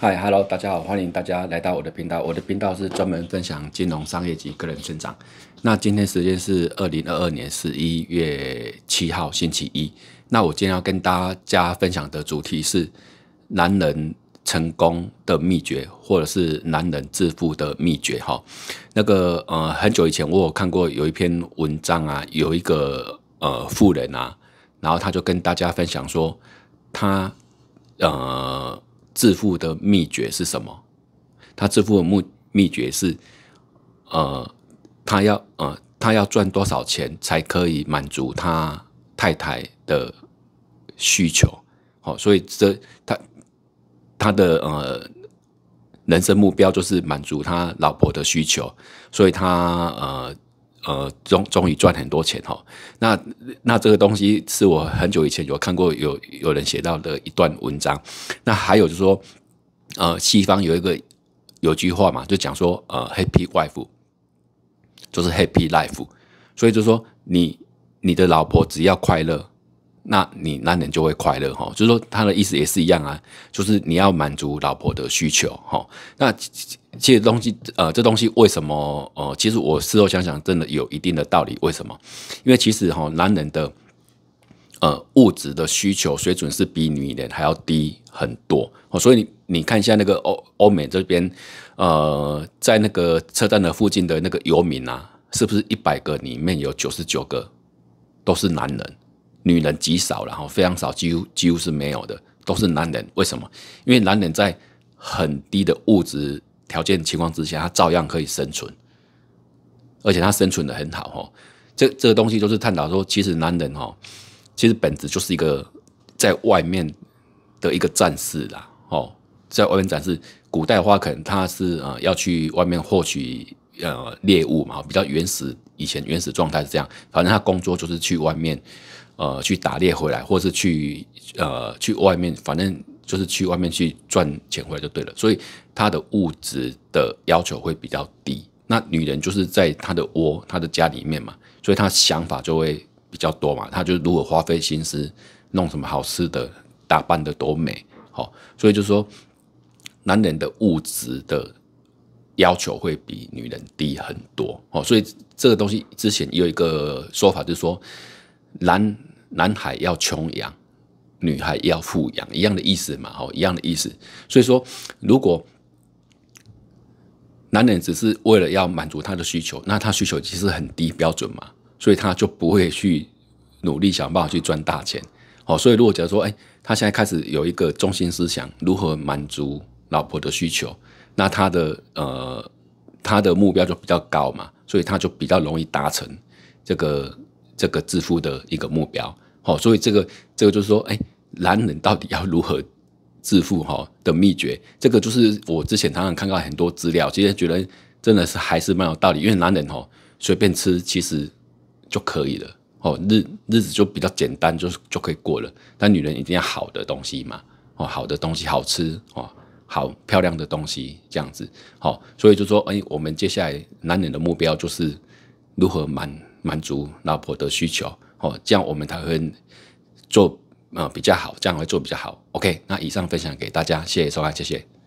嗨，Hello，大家好，欢迎大家来到我的频道。我的频道是专门分享金融、商业及个人成长。那今天时间是二零二二年十一月七号星期一。那我今天要跟大家分享的主题是男人成功的秘诀，或者是男人致富的秘诀。哈，那个呃，很久以前我有看过有一篇文章啊，有一个呃富人啊，然后他就跟大家分享说他呃。致富的秘诀是什么？他致富的目秘诀是，呃，他要呃，他要赚多少钱才可以满足他太太的需求？好，所以这他他的呃人生目标就是满足他老婆的需求，所以他呃。呃，终终于赚很多钱哈。那那这个东西是我很久以前有看过，有有人写到的一段文章。那还有就是说，呃，西方有一个有句话嘛，就讲说，呃，happy wife 就是 happy life，所以就说你你的老婆只要快乐。那你男人就会快乐哈，就是说他的意思也是一样啊，就是你要满足老婆的需求哈。那这些东西呃，这东西为什么？呃？其实我事后想想，真的有一定的道理。为什么？因为其实哈，男人的呃物质的需求水准是比女人还要低很多哦。所以你你看一下那个欧欧美这边呃，在那个车站的附近的那个游民啊，是不是一百个里面有九十九个都是男人？女人极少了后非常少，几乎几乎是没有的，都是男人。为什么？因为男人在很低的物质条件情况之下，他照样可以生存，而且他生存的很好哦。这这个东西就是探讨说，其实男人哦，其实本质就是一个在外面的一个战士啦，哦。在外面展示古代的话，可能他是呃要去外面获取呃猎物嘛，比较原始，以前原始状态是这样。反正他工作就是去外面呃去打猎回来，或是去呃去外面，反正就是去外面去赚钱回来就对了。所以他的物质的要求会比较低。那女人就是在她的窝、她的家里面嘛，所以她想法就会比较多嘛。她就如果花费心思弄什么好吃的，打扮的多美好，所以就说。男人的物质的要求会比女人低很多哦，所以这个东西之前有一个说法，就是说男男孩要穷养，女孩要富养，一样的意思嘛，哦，一样的意思。所以说，如果男人只是为了要满足他的需求，那他需求其实很低标准嘛，所以他就不会去努力想办法去赚大钱，哦，所以如果假如说，哎，他现在开始有一个中心思想，如何满足？老婆的需求，那他的呃，他的目标就比较高嘛，所以他就比较容易达成这个这个致富的一个目标。好，所以这个这个就是说，哎，男人到底要如何致富哈的秘诀，这个就是我之前常常看到很多资料，其实觉得真的是还是蛮有道理。因为男人哦，随便吃其实就可以了哦，日日子就比较简单，就就可以过了。但女人一定要好的东西嘛，哦，好的东西好吃好漂亮的东西，这样子，好，所以就说，哎，我们接下来男人的目标就是如何满满足老婆的需求，哦，这样我们才会做，呃，比较好，这样会做比较好，OK，那以上分享给大家，谢谢收看，谢谢。